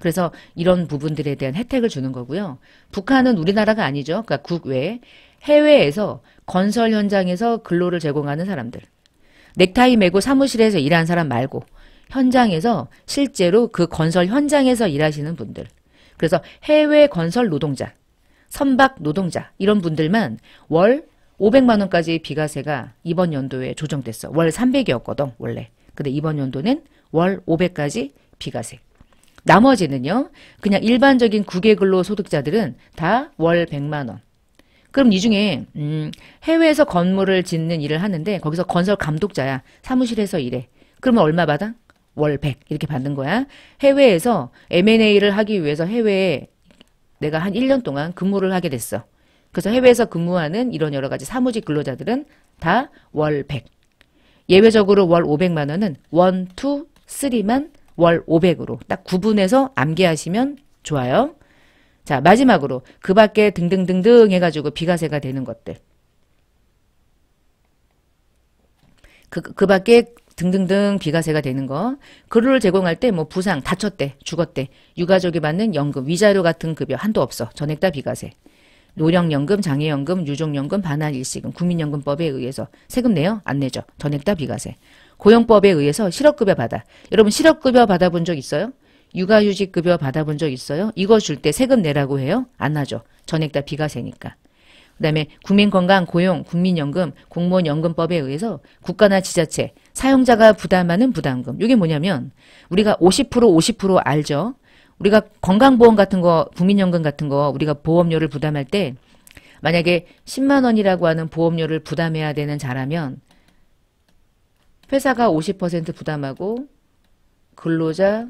그래서 이런 부분들에 대한 혜택을 주는 거고요. 북한은 우리나라가 아니죠. 그러니까 국외 해외에서 건설 현장에서 근로를 제공하는 사람들. 넥타이 메고 사무실에서 일하는 사람 말고 현장에서 실제로 그 건설 현장에서 일하시는 분들. 그래서 해외 건설 노동자. 선박 노동자 이런 분들만 월 500만 원까지 비과세가 이번 연도에 조정됐어. 월 300이었거든 원래. 근데 이번 연도는 월 500까지 비과세. 나머지는요. 그냥 일반적인 국외근로 소득자들은 다 월 100만 원. 그럼 이 중에 음, 해외에서 건물을 짓는 일을 하는데 거기서 건설 감독자야. 사무실에서 일해. 그러면 얼마 받아? 월 100 이렇게 받는 거야. 해외에서 M&A를 하기 위해서 해외에 내가 한 1년 동안 근무를 하게 됐어. 그래서 해외에서 근무하는 이런 여러 가지 사무직 근로자들은 다 월 100. 예외적으로 월 500만 원은 원, 투, 쓰리만 월 500으로 딱 구분해서 암기하시면 좋아요. 자, 마지막으로 그 밖에 등등등등 해가지고 비과세가 되는 것들. 그, 그 밖에 등등등 비과세가 되는 거. 근로를 제공할 때 뭐 부상, 다쳤대, 죽었대, 유가족이 받는 연금, 위자료 같은 급여 한도 없어. 전액 다 비과세. 노령연금, 장애연금, 유족연금, 반환일식은 국민연금법에 의해서 세금 내요? 안 내죠. 전액 다 비과세. 고용법에 의해서 실업급여 받아. 여러분 실업급여 받아본 적 있어요? 육아휴직급여 받아본 적 있어요? 이거 줄 때 세금 내라고 해요? 안 하죠. 전액 다 비과세니까. 그 다음에 국민건강, 고용, 국민연금, 공무원연금법에 의해서 국가나 지자체, 사용자가 부담하는 부담금. 이게 뭐냐면 우리가 50% 50% 알죠. 우리가 건강보험 같은 거, 국민연금 같은 거 우리가 보험료를 부담할 때 만약에 10만 원이라고 하는 보험료를 부담해야 되는 자라면 회사가 50% 부담하고 근로자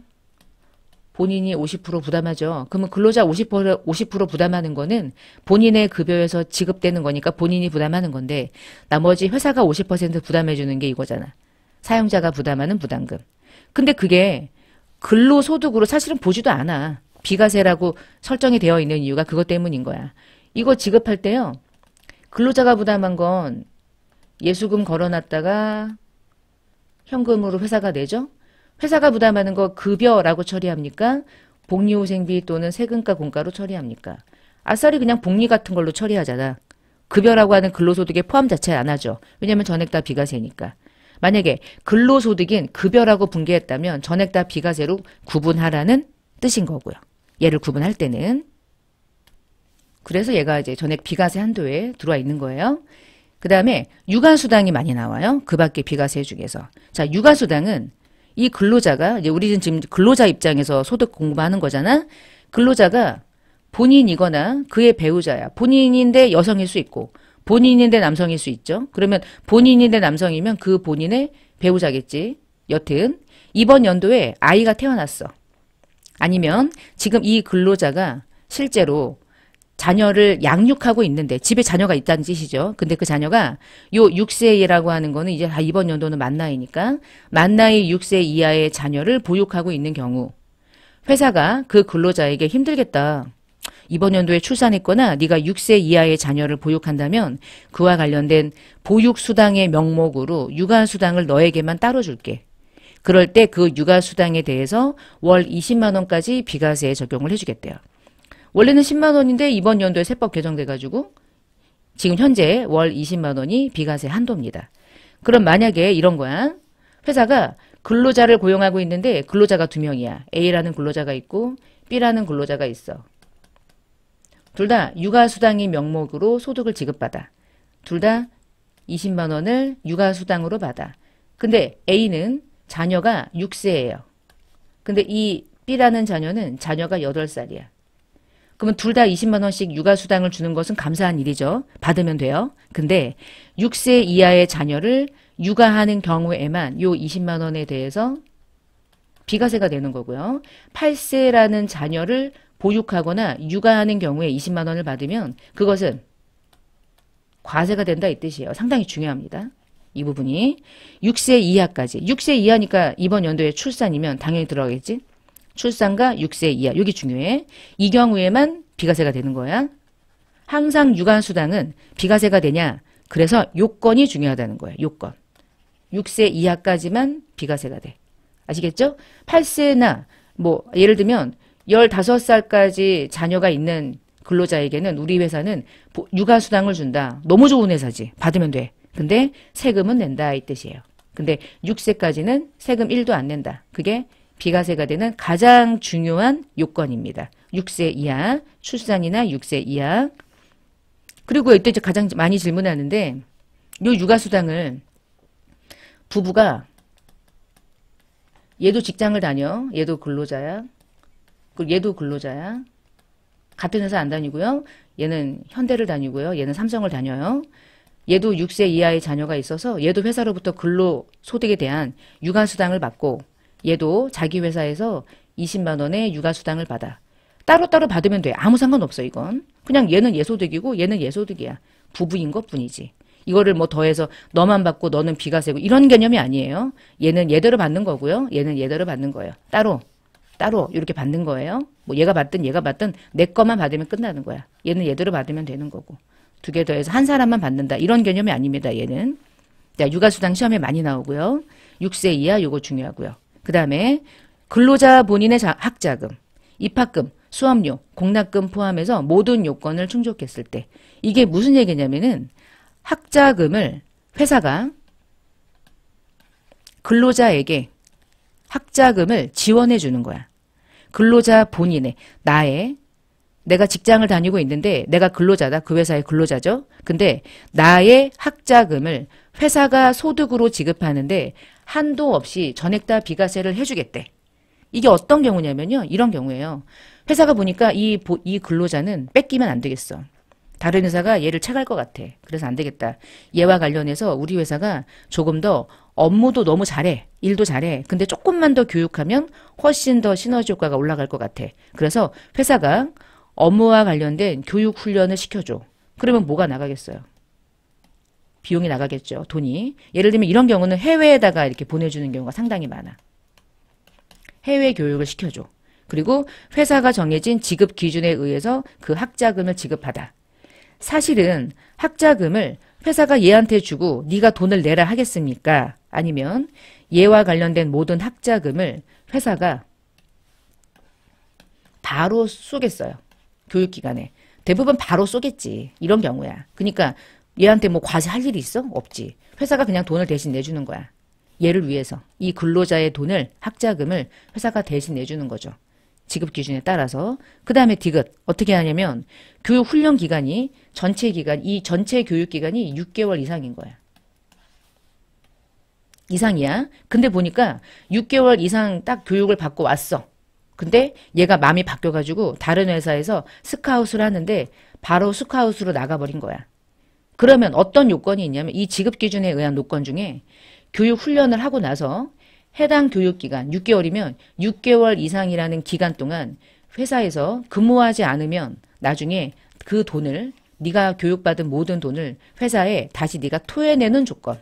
본인이 50% 부담하죠. 그러면 근로자 50% 50% 부담하는 거는 본인의 급여에서 지급되는 거니까 본인이 부담하는 건데 나머지 회사가 50% 부담해 주는 게 이거잖아. 사용자가 부담하는 부담금. 근데 그게 근로소득으로 사실은 보지도 않아. 비과세라고 설정이 되어 있는 이유가 그것 때문인 거야. 이거 지급할 때요. 근로자가 부담한 건 예수금 걸어놨다가 현금으로 회사가 내죠. 회사가 부담하는 거 급여라고 처리합니까? 복리후생비 또는 세금과 공과로 처리합니까? 아싸리 그냥 복리 같은 걸로 처리하잖아. 급여라고 하는 근로소득에 포함 자체안 하죠. 왜냐하면 전액 다 비과세니까. 만약에 근로소득인 급여라고 분개했다면 전액 다 비과세로 구분하라는 뜻인 거고요. 얘를 구분할 때는. 그래서 얘가 이제 전액 비과세 한도에 들어와 있는 거예요. 그 다음에 육아수당이 많이 나와요. 그 밖에 비과세 중에서. 자, 육아수당은 이 근로자가, 이제 우리는 지금 근로자 입장에서 소득 공부하는 거잖아? 근로자가 본인이거나 그의 배우자야. 본인인데 여성일 수 있고, 본인인데 남성일 수 있죠. 그러면 본인인데 남성이면 그 본인의 배우자겠지. 여튼 이번 연도에 아이가 태어났어. 아니면 지금 이 근로자가 실제로 자녀를 양육하고 있는데 집에 자녀가 있다는 뜻이죠. 근데 그 자녀가 요 6세라고 하는 거는 이제 다 아, 이번 연도는 만 나이니까 만 나이 6세 이하의 자녀를 보육하고 있는 경우 회사가 그 근로자에게 힘들겠다. 이번 연도에 출산했거나 네가 6세 이하의 자녀를 보육한다면 그와 관련된 보육 수당의 명목으로 육아 수당을 너에게만 따로 줄게. 그럴 때 그 육아 수당에 대해서 월 20만 원까지 비과세 적용을 해 주겠대요. 원래는 10만 원인데 이번 연도에 세법 개정돼 가지고 지금 현재 월 20만 원이 비과세 한도입니다. 그럼 만약에 이런 거야. 회사가 근로자를 고용하고 있는데 근로자가 두 명이야. A라는 근로자가 있고 B라는 근로자가 있어. 둘다 육아수당이 명목으로 소득을 지급받아. 둘 다 20만 원을 육아수당으로 받아. 근데 A는 자녀가 6세예요. 근데 이 B라는 자녀는 자녀가 8살이야. 그러면 둘 다 20만 원씩 육아수당을 주는 것은 감사한 일이죠. 받으면 돼요. 근데 6세 이하의 자녀를 육아하는 경우에만 요 20만 원에 대해서 비과세가 되는 거고요. 8세라는 자녀를 보육하거나 육아하는 경우에 20만 원을 받으면 그것은 과세가 된다 이 뜻이에요. 상당히 중요합니다. 이 부분이 6세 이하까지 6세 이하니까 이번 연도에 출산이면 당연히 들어가겠지. 출산과 6세 이하 여기 중요해. 이 경우에만 비과세가 되는 거야. 항상 육아수당은 비과세가 되냐. 그래서 요건이 중요하다는 거야. 요건. 6세 이하까지만 비과세가 돼. 아시겠죠? 8세나 뭐 예를 들면 열다섯 살까지 자녀가 있는 근로자에게는 우리 회사는 육아수당을 준다. 너무 좋은 회사지. 받으면 돼. 근데 세금은 낸다. 이 뜻이에요. 근데 6세까지는 세금 1도 안 낸다. 그게 비과세가 되는 가장 중요한 요건입니다. 6세 이하, 출산이나 6세 이하. 그리고 이때 가장 많이 질문하는데 요 육아수당을 부부가 얘도 직장을 다녀. 얘도 근로자야. 그 얘도 근로자야. 같은 회사 안 다니고요. 얘는 현대를 다니고요. 얘는 삼성을 다녀요. 얘도 6세 이하의 자녀가 있어서 얘도 회사로부터 근로 소득에 대한 육아수당을 받고 얘도 자기 회사에서 20만 원의 육아수당을 받아. 따로따로 받으면 돼. 아무 상관없어 이건. 그냥 얘는 예 소득이고 얘는 예 소득이야. 부부인 것뿐이지. 이거를 뭐 더해서 너만 받고 너는 비가 세고 이런 개념이 아니에요. 얘는 얘대로 받는 거고요. 얘는 얘대로 받는 거예요. 따로 따로 이렇게 받는 거예요. 뭐 얘가 받든 얘가 받든 내 것만 받으면 끝나는 거야. 얘는 얘대로 받으면 되는 거고. 두 개 더해서 한 사람만 받는다. 이런 개념이 아닙니다. 얘는. 자, 육아수당 시험에 많이 나오고요. 6세 이하 요거 중요하고요. 그 다음에 근로자 본인의 자, 학자금, 입학금, 수업료, 공납금 포함해서 모든 요건을 충족했을 때 이게 무슨 얘기냐면은 학자금을 회사가 근로자에게 학자금을 지원해 주는 거야. 근로자 본인의 나의 내가 직장을 다니고 있는데 내가 근로자다. 그 회사의 근로자죠. 근데 나의 학자금을 회사가 소득으로 지급하는데 한도 없이 전액다 비과세를 해주겠대. 이게 어떤 경우냐면요. 이런 경우예요. 회사가 보니까 이, 이 근로자는 뺏기면 안 되겠어. 다른 회사가 얘를 채갈 것 같아. 그래서 안 되겠다. 얘와 관련해서 우리 회사가 조금 더 업무도 너무 잘해. 일도 잘해. 근데 조금만 더 교육하면 훨씬 더 시너지 효과가 올라갈 것 같아. 그래서 회사가 업무와 관련된 교육 훈련을 시켜줘. 그러면 뭐가 나가겠어요? 비용이 나가겠죠. 돈이. 예를 들면 이런 경우는 해외에다가 이렇게 보내주는 경우가 상당히 많아. 해외 교육을 시켜줘. 그리고 회사가 정해진 지급 기준에 의해서 그 학자금을 지급하다. 사실은 학자금을 회사가 얘한테 주고 네가 돈을 내라 하겠습니까? 아니면 얘와 관련된 모든 학자금을 회사가 바로 쏘겠어요. 교육기관에. 대부분 바로 쏘겠지. 이런 경우야. 그러니까 얘한테 뭐 과세 할 일이 있어? 없지. 회사가 그냥 돈을 대신 내주는 거야. 얘를 위해서. 이 근로자의 돈을, 학자금을 회사가 대신 내주는 거죠. 지급 기준에 따라서 그 다음에 디귿 어떻게 하냐면 교육 훈련 기간이 전체 기간 이 전체 교육 기간이 6개월 이상인 거야. 이상이야. 근데 보니까 6개월 이상 딱 교육을 받고 왔어. 근데 얘가 마음이 바뀌어가지고 다른 회사에서 스카웃을 하는데 바로 스카웃으로 나가버린 거야. 그러면 어떤 요건이 있냐면 이 지급 기준에 의한 요건 중에 교육 훈련을 하고 나서 해당 교육기간 6개월이면 6개월 이상이라는 기간 동안 회사에서 근무하지 않으면 나중에 그 돈을 네가 교육받은 모든 돈을 회사에 다시 네가 토해내는 조건.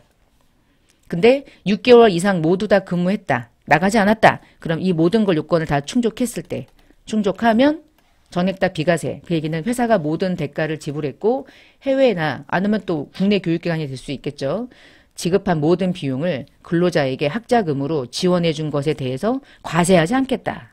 근데 6개월 이상 모두 다 근무했다. 나가지 않았다. 그럼 이 모든 걸 요건을 다 충족했을 때 충족하면 전액다 비과세. 그 얘기는 회사가 모든 대가를 지불했고 해외나 아니면 또 국내 교육기관이 될 수 있겠죠. 지급한 모든 비용을 근로자에게 학자금으로 지원해 준 것에 대해서 과세하지 않겠다.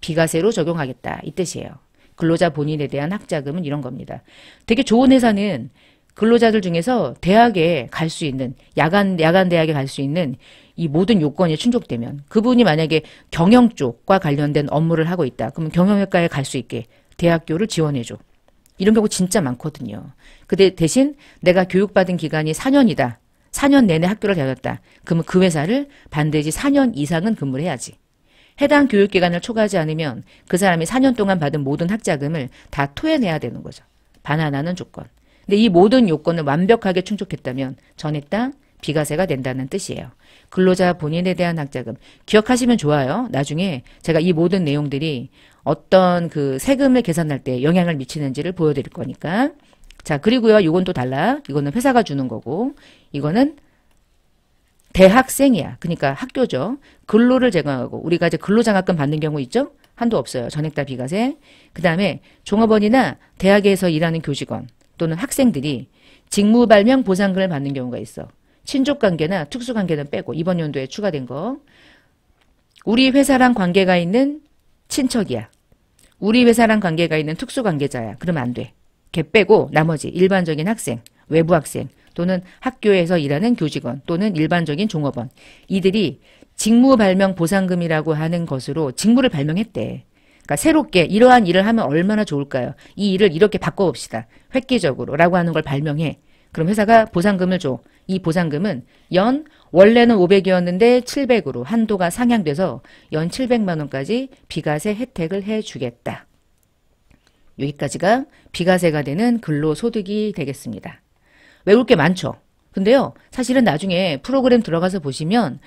비과세로 적용하겠다. 이 뜻이에요. 근로자 본인에 대한 학자금은 이런 겁니다. 되게 좋은 회사는 근로자들 중에서 대학에 갈 수 있는 야간 야간 대학에 갈 수 있는 이 모든 요건이 충족되면 그분이 만약에 경영 쪽과 관련된 업무를 하고 있다. 그러면 경영학과에 갈 수 있게 대학교를 지원해 줘. 이런 경우 진짜 많거든요. 근데 대신 내가 교육받은 기간이 4년이다. 4년 내내 학교를 다녔다. 그러면 그 회사를 반드시 4년 이상은 근무를 해야지. 해당 교육기관을 초과하지 않으면 그 사람이 4년 동안 받은 모든 학자금을 다 토해내야 되는 거죠. 반환하는 조건. 근데 이 모든 요건을 완벽하게 충족했다면 전액당 비과세가 된다는 뜻이에요. 근로자 본인에 대한 학자금. 기억하시면 좋아요. 나중에 제가 이 모든 내용들이 어떤 그 세금을 계산할 때 영향을 미치는지를 보여드릴 거니까. 자, 그리고요. 이건 또 달라. 이거는 회사가 주는 거고 이거는 대학생이야. 그러니까 학교죠. 근로를 제공하고 우리가 이제 근로장학금 받는 경우 있죠? 한도 없어요. 전액다 비과세. 그다음에 종업원이나 대학에서 일하는 교직원 또는 학생들이 직무 발명 보상금을 받는 경우가 있어. 친족 관계나 특수 관계는 빼고 이번 연도에 추가된 거. 우리 회사랑 관계가 있는 친척이야. 우리 회사랑 관계가 있는 특수 관계자야. 그러면 안 돼. 개 빼고 나머지 일반적인 학생, 외부 학생 또는 학교에서 일하는 교직원 또는 일반적인 종업원 이들이 직무 발명 보상금이라고 하는 것으로 직무를 발명했대. 그러니까 새롭게 이러한 일을 하면 얼마나 좋을까요? 이 일을 이렇게 바꿔봅시다. 획기적으로라고 하는 걸 발명해. 그럼 회사가 보상금을 줘. 이 보상금은 연 원래는 500이었는데 700으로 한도가 상향돼서 연 700만 원까지 비과세 혜택을 해 주겠다. 여기까지가 비과세가 되는 근로소득이 되겠습니다. 외울 게 많죠. 근데요, 사실은 나중에 프로그램 들어가서 보시면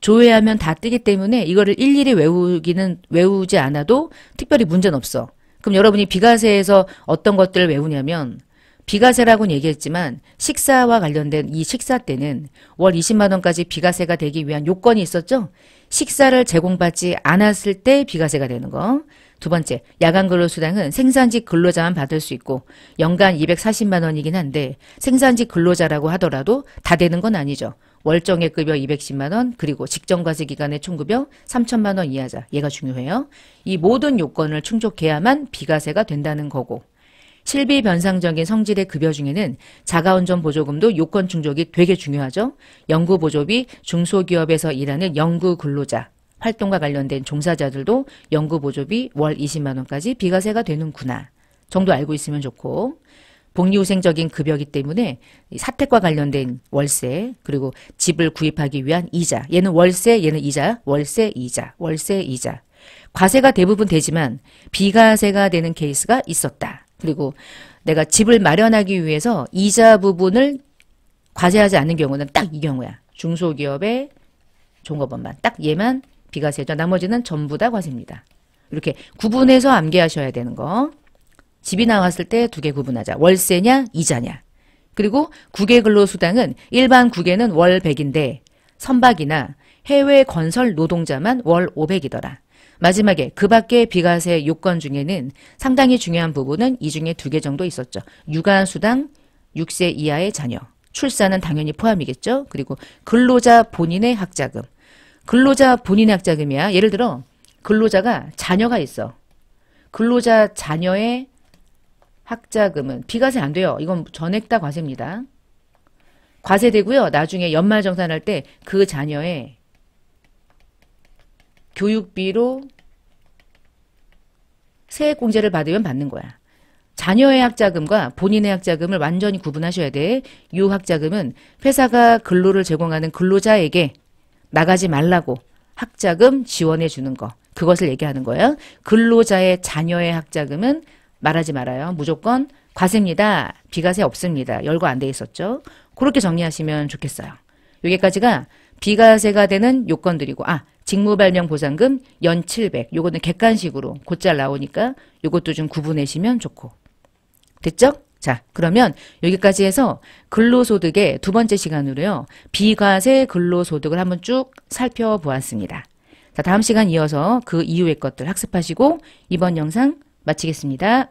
조회하면 다 뜨기 때문에 이거를 일일이 외우기는 외우지 않아도 특별히 문제는 없어. 그럼 여러분이 비과세에서 어떤 것들을 외우냐면 비과세라고는 얘기했지만 식사와 관련된 이 식사 때는 월 20만 원까지 비과세가 되기 위한 요건이 있었죠. 식사를 제공받지 않았을 때 비과세가 되는 거. 두 번째, 야간 근로수당은 생산직 근로자만 받을 수 있고 연간 240만 원이긴 한데 생산직 근로자라고 하더라도 다 되는 건 아니죠. 월정액 급여 210만 원, 그리고 직전과세 기간의 총급여 3천만 원 이하자. 얘가 중요해요. 이 모든 요건을 충족해야만 비과세가 된다는 거고. 실비 변상적인 성질의 급여 중에는 자가운전 보조금도 요건 충족이 되게 중요하죠. 연구 보조비, 중소기업에서 일하는 연구 근로자, 활동과 관련된 종사자들도 연구 보조비 월 20만 원까지 비과세가 되는구나 정도 알고 있으면 좋고 복리후생적인 급여기 때문에 사택과 관련된 월세 그리고 집을 구입하기 위한 이자 얘는 월세 얘는 이자 월세 이자 월세 이자 과세가 대부분 되지만 비과세가 되는 케이스가 있었다. 그리고 내가 집을 마련하기 위해서 이자 부분을 과세하지 않는 경우는 딱 이 경우야. 중소기업의 종업원만 딱 얘만 비과세죠. 나머지는 전부 다 과세입니다. 이렇게 구분해서 암기하셔야 되는 거. 집이 나왔을 때 두 개 구분하자. 월세냐 이자냐. 그리고 국외 근로수당은 일반 국외는 월 100인데 선박이나 해외 건설 노동자만 월 500이더라. 마지막에 그 밖의 비과세 요건 중에는 상당히 중요한 부분은 이 중에 두 개 정도 있었죠. 육아수당 6세 이하의 자녀, 출산은 당연히 포함이겠죠. 그리고 근로자 본인의 학자금, 근로자 본인 학자금이야. 예를 들어 근로자가 자녀가 있어. 근로자 자녀의 학자금은 비과세 안 돼요. 이건 전액다 과세입니다. 과세되고요. 나중에 연말정산할 때 그 자녀의 교육비로 세액공제를 받으면 받는 거야. 자녀의 학자금과 본인의 학자금을 완전히 구분하셔야 돼. 유 학자금은 회사가 근로를 제공하는 근로자에게 나가지 말라고 학자금 지원해 주는 거 그것을 얘기하는 거예요. 근로자의 자녀의 학자금은 말하지 말아요. 무조건 과세입니다. 비과세 없습니다. 열거 안 돼 있었죠. 그렇게 정리하시면 좋겠어요. 여기까지가 비과세가 되는 요건들이고 아 직무발령 보상금 연 700. 요거는 객관식으로 곧잘 나오니까 요것도 좀 구분해시면 좋고 됐죠? 자, 그러면 여기까지 해서 근로소득의 두 번째 시간으로요. 비과세 근로소득을 한번 쭉 살펴보았습니다. 자, 다음 시간 이어서 그 이후의 것들 학습하시고 이번 영상 마치겠습니다.